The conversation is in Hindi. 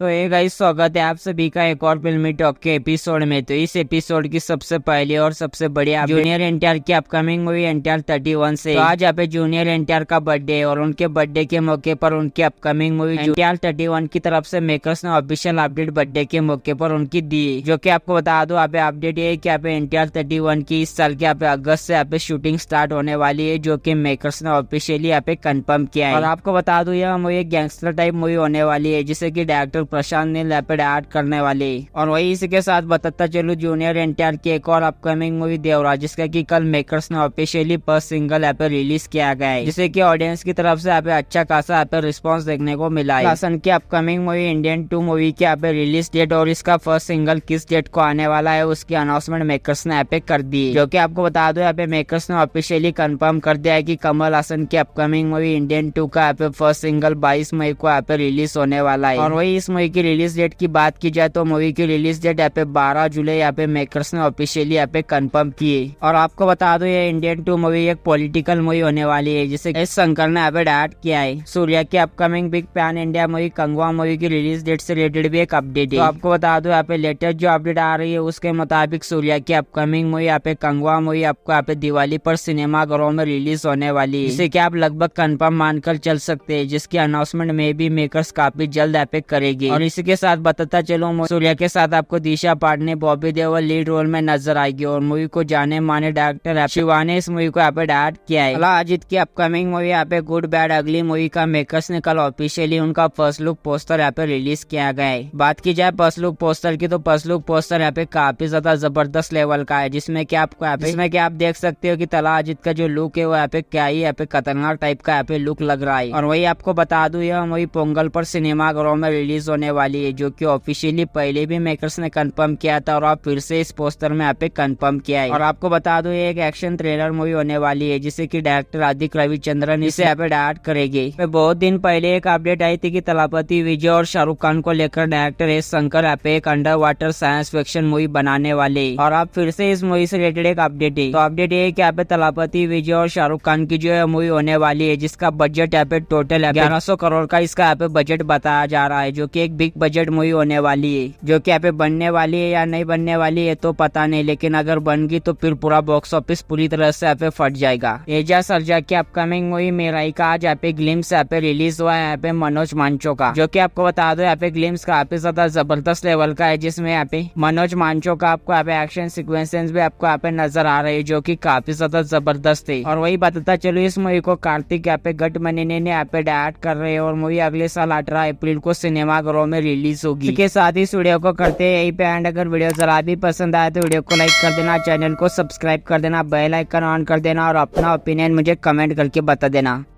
तो ये गाइस स्वागत है आप सभी का एक और फिल्मी टॉक के एपिसोड में तो इस एपिसोड की सबसे पहले और सबसे बड़ी जूनियर एनटीआर की अपकमिंग मूवी एनटीआर 31 से तो आज यहाँ पे जूनियर एनटीआर का बर्थडे है और उनके बर्थडे के मौके पर उनकी अपकमिंग मूवी एनटीआर 31 की तरफ से मेकर्स ने ऑफिशियल अपडेट बर्थडे के मौके पर उनकी दी जो की आपको बता दो आप अपडेट ये की टी आर एनटीआर वन की इस साल के आप अगस्त से यहाँ पे शूटिंग स्टार्ट होने वाली है जो की मेकर्स ने ऑफिशियली यहाँ पे कन्फर्म किया है और आपको बता दो यह मूवी गैंगस्टर टाइप मूवी होने वाली है जिसे की डायरेक्टर प्रशांत ने लैपेड एड करने वाली और वही इसके साथ बतत्ता चलू जूनियर आर की एक और अपकमिंग मूवी देवराज जिसका की कल मेकर्स ने ऑफिशियली फर्स्ट सिंगल ऐप रिलीज किया गया है जिसे की ऑडियंस की तरफ से ऐप अच्छा खासा ऐप रिस्पॉन्स देखने को मिला है हसन की upcoming movie Indian two movie की पे रिलीज डेट और इसका फर्स्ट सिंगल किस डेट को आने वाला है उसकी अनाउंसमेंट मेकर्स ने ऐप कर दी जो की आपको बता दो पे मेकर्स ने ऑफिशियली कंफर्म कर दिया है की कमल हसन की अपकमिंग मूवी इंडियन टू का फर्स्ट सिंगल बाईस मई को पे रिलीज होने वाला है और वही इस मूवी की रिलीज डेट की बात की जाए तो मूवी की रिलीज डेट यहाँ पे 12 जुलाई यहाँ पे मेकर्स ने ऑफिशियली यहाँ पे कंफर्म की और आपको बता दो ये इंडियन टू मूवी एक पॉलिटिकल मूवी होने वाली है जिसे एस शंकर ने यहाँ पे डायरेक्ट किया है सूर्या की upcoming big pan India movie Kanguva movie की रिलीज डेट से रिलेटेड भी एक अपडेट है तो आपको बता दो यहाँ पे लेटेस्ट जो अपडेट आ रही है उसके मुताबिक सूर्या की अपकमिंग मूवी यहाँ पे कंगवा मूवी आपको यहाँ पे दिवाली पर सिनेमा घरों में रिलीज होने वाली है जिसे की आप लगभग कन्फर्म मानकर चल सकते हैं जिसकी अनाउंसमेंट में भी मेकर्स काफी जल्द यहाँ पे करेगी आएगी और के साथ बताता चलो सूर्या के साथ आपको दिशा पाटने बॉबी देवल लीड रोल में नजर आएगी और मूवी को जाने माने डायरेक्टर शिवा ने इस मूवी को यहाँ पे डायरेक्ट किया है अजित की अपकमिंग मूवी यहाँ पे गुड बैड अगली मूवी का मेकर्स ने कल ऑफिशियली उनका फर्स्ट लुक पोस्टर यहाँ पे रिलीज किया गया है बात की जाए फर्स्ट लुक पोस्टर की तो फर्स्ट लुक पोस्टर यहाँ पे काफी ज्यादा जबरदस्त लेवल का है जिसमे की आपको इसमें की आप देख सकते हो की तला अजित का जो लुक है वो यहाँ पे क्या ही यहाँ पे खतरनाक टाइप का यहाँ पे लुक लग रहा है और वही आपको बता दू यह मूवी पोंगल पर सिनेमा घरों में रिलीज होने होने वाली है जो कि ऑफिशियली पहले भी मेकर्स ने कंफर्म किया था और आप फिर से इस पोस्टर में यहाँ पे कंफर्म किया है और आपको बता दो ये एक एक्शन थ्रिलर मूवी होने वाली है जिसे की डायरेक्टर आदिक रविचंद्रन इसे यहाँ पे डायरेक्ट करेगी बहुत दिन पहले एक अपडेट आई थी की तलापति विजय और शाहरुख खान को लेकर डायरेक्टर एस शंकर यहाँ पे एक underwater science fiction movie बनाने वाले और आप फिर से इस मूवी से रिलेटेड एक अपडेट है तो अपडेट ये की यहाँ पे तलापति विजय और शाहरुख खान की जो है मूवी होने वाली है जिसका बजट यहाँ पे टोटल ग्यारह सौ करोड़ का इसका यहाँ पे बजट बताया जा रहा है जो की की एक बिग बजट मूवी होने वाली है जो की यहाँ पे बनने वाली है या नहीं बनने वाली है तो पता नहीं लेकिन अगर बन गई तो फिर पूरा बॉक्स ऑफिस पूरी तरह से यहाँ पे फट जाएगा एजा सरजा की अपकमिंग मूवी मेराई का आज यहाँ पे ग्लिम्स यहाँ पे रिलीज हुआ है यहाँ पे मनोज मांचो का जो की आपको बता दो यहाँ पे ग्लिम्स काफी ज्यादा जबरदस्त लेवल का है जिसमे यहाँ पे मनोज मांचो का आपको यहाँ पे एक्शन सिक्वेंसेस भी आपको यहाँ पे नजर आ रही है जो की काफी ज्यादा जबरदस्त है और वही बताता चलो इस मूवी को कार्तिक यहाँ पे गट मनी ने यहाँ पे डायरेक्ट कर रहे हैं और मूवी अगले साल अठारह अप्रैल को सिनेमा करो में रिलीज होगी इसके साथ ही इस वीडियो को करते हैं यही पे एंड अगर वीडियो जरा भी पसंद आए तो वीडियो को लाइक कर देना चैनल को सब्सक्राइब कर देना बेल आइकन ऑन कर देना और अपना ओपिनियन मुझे कमेंट करके बता देना